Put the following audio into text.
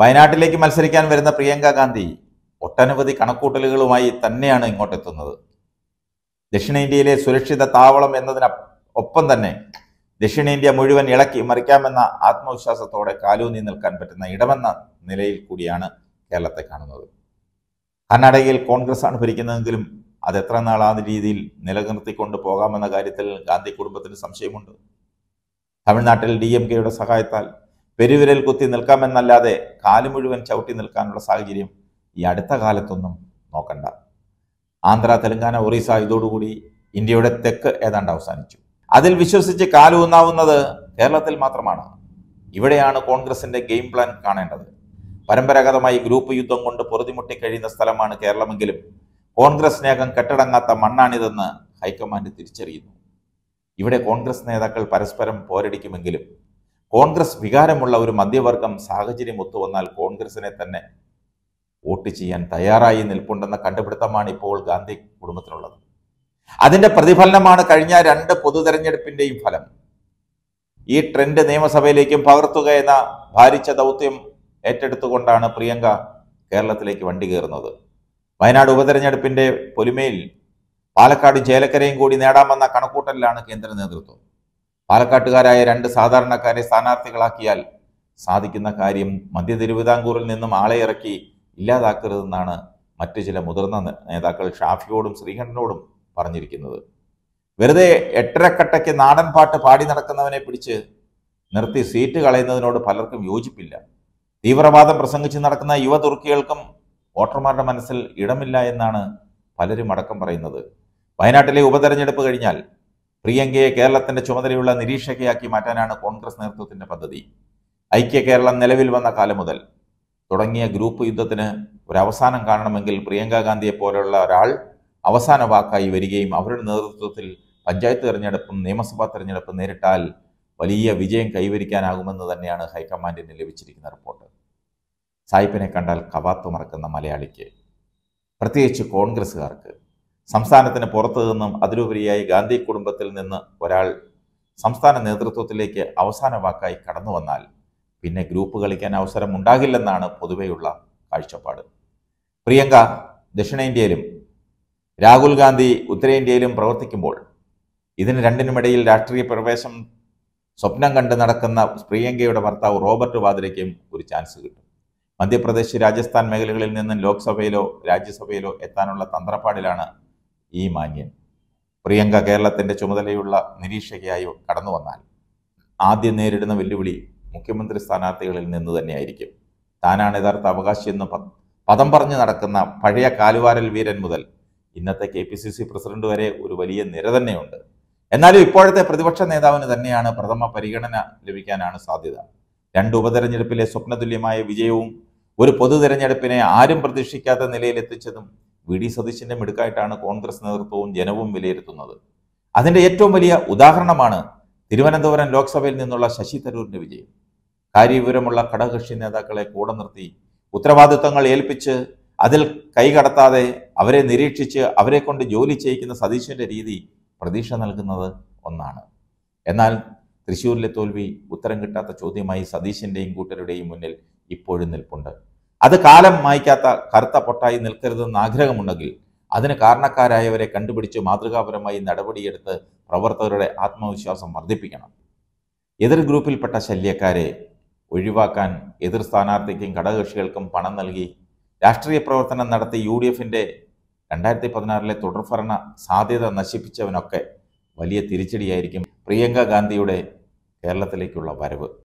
വയനാട്ടിലേക്ക് മത്സരിക്കാൻ വരുന്ന പ്രിയങ്ക ഗാന്ധി ഒട്ടനവധി കണക്കൂട്ടലുകളുമായി തന്നെയാണ് ഇങ്ങോട്ടെത്തുന്നത് ദക്ഷിണേന്ത്യയിലെ സുരക്ഷിത താവളം എന്നതിന് ഒപ്പം തന്നെ ദക്ഷിണേന്ത്യ മുഴുവൻ ഇളക്കി മറിക്കാമെന്ന ആത്മവിശ്വാസത്തോടെ കാലൂന്നി നിൽക്കാൻ പറ്റുന്ന ഇടമെന്ന നിലയിൽ കൂടിയാണ് കേരളത്തെ കാണുന്നത് കർണാടകയിൽ കോൺഗ്രസ് ആണ് ഭരിക്കുന്നതെങ്കിലും അത് എത്ര നാൾ ആ രീതിയിൽ നിലനിർത്തിക്കൊണ്ട് പോകാമെന്ന കാര്യത്തിൽ ഗാന്ധി കുടുംബത്തിന് സംശയമുണ്ട് തമിഴ്നാട്ടിൽ ഡി എം കെയുടെ സഹായത്താൽ പെരുവിരൽ കുത്തി നിൽക്കാമെന്നല്ലാതെ കാല് മുഴുവൻ ചവിട്ടി നിൽക്കാനുള്ള സാഹചര്യം ഈ അടുത്ത കാലത്തൊന്നും നോക്കണ്ട ആന്ധ്ര തെലങ്കാന ഒറീസ ഇതോടുകൂടി ഇന്ത്യയുടെ തെക്ക് ഏതാണ്ട് അവസാനിച്ചു അതിൽ വിശ്വസിച്ച് കാലൂന്നാവുന്നത് കേരളത്തിൽ മാത്രമാണ് ഇവിടെയാണ് കോൺഗ്രസിന്റെ ഗെയിം പ്ലാൻ കാണേണ്ടത് പരമ്പരാഗതമായി ഗ്രൂപ്പ് യുദ്ധം കൊണ്ട് പൊറുതിമുട്ടി കഴിയുന്ന സ്ഥലമാണ് കേരളമെങ്കിലും കോൺഗ്രസ് സ്നേഹം കെട്ടടങ്ങാത്ത മണ്ണാണിതെന്ന് ഹൈക്കമാൻഡ് തിരിച്ചറിയുന്നു ഇവിടെ കോൺഗ്രസ് നേതാക്കൾ പരസ്പരം പോരടിക്കുമെങ്കിലും കോൺഗ്രസ് വികാരമുള്ള ഒരു മധ്യവർഗം സാഹചര്യം ഒത്തുവന്നാൽ കോൺഗ്രസിനെ തന്നെ വോട്ട് ചെയ്യാൻ തയ്യാറായി നിൽപ്പുണ്ടെന്ന കണ്ടുപിടുത്തമാണ് ഇപ്പോൾ ഗാന്ധി കുടുംബത്തിനുള്ളത് അതിന്റെ പ്രതിഫലനമാണ് കഴിഞ്ഞ രണ്ട് പൊതു തെരഞ്ഞെടുപ്പിന്റെയും ഫലം ഈ ട്രെൻഡ് നിയമസഭയിലേക്കും പകർത്തുക എന്ന ഭാരിച്ച ദൗത്യം ഏറ്റെടുത്തുകൊണ്ടാണ് പ്രിയങ്ക കേരളത്തിലേക്ക് വണ്ടി കയറുന്നത് വയനാട് ഉപതെരഞ്ഞെടുപ്പിന്റെ പൊലിമയിൽ പാലക്കാട് ചേലക്കരയും കൂടി നേടാമെന്ന കണക്കൂട്ടലിലാണ് കേന്ദ്ര നേതൃത്വം പാലക്കാട്ടുകാരായ രണ്ട് സാധാരണക്കാരെ സ്ഥാനാർത്ഥികളാക്കിയാൽ സാധിക്കുന്ന കാര്യം മധ്യ തിരുവിതാംകൂറിൽ നിന്നും ആളെ ഇറക്കി ഇല്ലാതാക്കരുതെന്നാണ് മറ്റു ചില മുതിർന്ന നേതാക്കൾ ഷാഫിയോടും ശ്രീകണ്ഠനോടും പറഞ്ഞിരിക്കുന്നത് വെറുതെ എട്ടരക്കട്ടയ്ക്ക് നാടൻ പാട്ട് പാടി നടക്കുന്നവനെ പിടിച്ച് നിർത്തി സീറ്റ് കളയുന്നതിനോട് പലർക്കും യോജിപ്പില്ല തീവ്രവാദം പ്രസംഗിച്ച് നടക്കുന്ന യുവതുർക്കികൾക്കും വോട്ടർമാരുടെ മനസ്സിൽ ഇടമില്ല എന്നാണ് പലരും അടക്കം പറയുന്നത് വയനാട്ടിലെ ഉപതെരഞ്ഞെടുപ്പ് കഴിഞ്ഞാൽ പ്രിയങ്കയെ കേരളത്തിന്റെ ചുമതലയുള്ള നിരീക്ഷകയാക്കി മാറ്റാനാണ് കോൺഗ്രസ് നേതൃത്വത്തിന്റെ പദ്ധതി ഐക്യ കേരളം നിലവിൽ വന്ന കാലം മുതൽ തുടങ്ങിയ ഗ്രൂപ്പ് യുദ്ധത്തിന് ഒരു അവസാനം കാണണമെങ്കിൽ പ്രിയങ്കാ ഗാന്ധിയെ പോലെയുള്ള ഒരാൾ അവസാന വാക്കായി വരികയും അവരുടെ നേതൃത്വത്തിൽ പഞ്ചായത്ത് തെരഞ്ഞെടുപ്പും നിയമസഭാ തെരഞ്ഞെടുപ്പും നേരിട്ടാൽ വലിയ വിജയം കൈവരിക്കാനാകുമെന്ന് തന്നെയാണ് ഹൈക്കമാൻഡിന് ലഭിച്ചിരിക്കുന്ന റിപ്പോർട്ട് സായിപ്പിനെ കണ്ടാൽ കവാത്തു മറക്കുന്ന മലയാളിക്ക് പ്രത്യേകിച്ച് കോൺഗ്രസ്സുകാർക്ക് സംസ്ഥാനത്തിന് പുറത്തു നിന്നും അതിലുപരിയായി ഗാന്ധി കുടുംബത്തിൽ നിന്ന് ഒരാൾ സംസ്ഥാന നേതൃത്വത്തിലേക്ക് അവസാന വാക്കായി കടന്നു വന്നാൽ പിന്നെ ഗ്രൂപ്പ് കളിക്കാൻ അവസരം ഉണ്ടാകില്ലെന്നാണ് പൊതുവെയുള്ള കാഴ്ചപ്പാട് പ്രിയങ്ക ദക്ഷിണേന്ത്യയിലും രാഹുൽ ഗാന്ധി ഉത്തരേന്ത്യയിലും പ്രവർത്തിക്കുമ്പോൾ ഇതിന് രണ്ടിനുമിടയിൽ രാഷ്ട്രീയ പ്രവേശം സ്വപ്നം കണ്ട് നടക്കുന്ന പ്രിയങ്കയുടെ ഭർത്താവ് റോബർട്ട് വാദ്രയ്ക്കും ഒരു ചാൻസ് കിട്ടും മധ്യപ്രദേശ് രാജസ്ഥാൻ മേഖലകളിൽ നിന്നും ലോക്സഭയിലോ രാജ്യസഭയിലോ എത്താനുള്ള തന്ത്രപ്പാടിലാണ് ഈ മാന്യൻ പ്രിയങ്ക കേരളത്തിന്റെ ചുമതലയുള്ള നിരീക്ഷകയായി കടന്നു വന്നാൽ ആദ്യം നേരിടുന്ന വെല്ലുവിളി മുഖ്യമന്ത്രി സ്ഥാനാർത്ഥികളിൽ നിന്ന് തന്നെയായിരിക്കും താനാണ് യഥാർത്ഥ അവകാശി എന്ന് പദം പറഞ്ഞു നടക്കുന്ന പഴയ കാലുവാരൽ വീരൻ മുതൽ ഇന്നത്തെ K P C C president വരെ ഒരു വലിയ നിര തന്നെയുണ്ട് എന്നാലും ഇപ്പോഴത്തെ പ്രതിപക്ഷ നേതാവിന് തന്നെയാണ് പ്രഥമ പരിഗണന ലഭിക്കാനാണ് സാധ്യത രണ്ട് ഉപതെരഞ്ഞെടുപ്പിലെ സ്വപ്നതുല്യമായ വിജയവും ഒരു പൊതു തെരഞ്ഞെടുപ്പിനെ ആരും പ്രതീക്ഷിക്കാത്ത നിലയിലെത്തിച്ചതും വി ഡി സതീശന്റെ മിടുക്കായിട്ടാണ് കോൺഗ്രസ് നേതൃത്വവും ജനവും വിലയിരുത്തുന്നത് അതിന്റെ ഏറ്റവും വലിയ ഉദാഹരണമാണ് തിരുവനന്തപുരം ലോക്സഭയിൽ നിന്നുള്ള ശശി തരൂരിന്റെ വിജയം കാര്യവിവരമുള്ള ഘടകകക്ഷി നേതാക്കളെ കൂടെ നിർത്തി ഉത്തരവാദിത്തങ്ങൾ ഏൽപ്പിച്ച് അതിൽ കൈകടത്താതെ അവരെ നിരീക്ഷിച്ച് അവരെ കൊണ്ട് ജോലി ചെയ്യിക്കുന്ന സതീശന്റെ രീതി പ്രതീക്ഷ നൽകുന്നത് ഒന്നാണ് എന്നാൽ തൃശ്ശൂരിലെ തോൽവി ഉത്തരം കിട്ടാത്ത ചോദ്യമായി സതീശന്റെയും കൂട്ടരുടെയും മുന്നിൽ ഇപ്പോഴും നിൽപ്പുണ്ട് അത് കാലം മായ്ക്കാത്ത കറുത്ത പൊട്ടായി നിൽക്കരുതെന്ന് ആഗ്രഹമുണ്ടെങ്കിൽ അതിന് കാരണക്കാരായവരെ കണ്ടുപിടിച്ച് മാതൃകാപരമായി നടപടിയെടുത്ത് പ്രവർത്തകരുടെ ആത്മവിശ്വാസം വർദ്ധിപ്പിക്കണം എതിർ ഗ്രൂപ്പിൽപ്പെട്ട ശല്യക്കാരെ ഒഴിവാക്കാൻ എതിർ സ്ഥാനാർത്ഥിക്കും ഘടകകക്ഷികൾക്കും പണം നൽകി രാഷ്ട്രീയ പ്രവർത്തനം നടത്തി യു ഡി എഫിൻ്റെ രണ്ടായിരത്തി പതിനാറിലെ തുടർഭരണ സാധ്യത നശിപ്പിച്ചവനൊക്കെ വലിയ തിരിച്ചടിയായിരിക്കും പ്രിയങ്ക ഗാന്ധിയുടെ കേരളത്തിലേക്കുള്ള വരവ്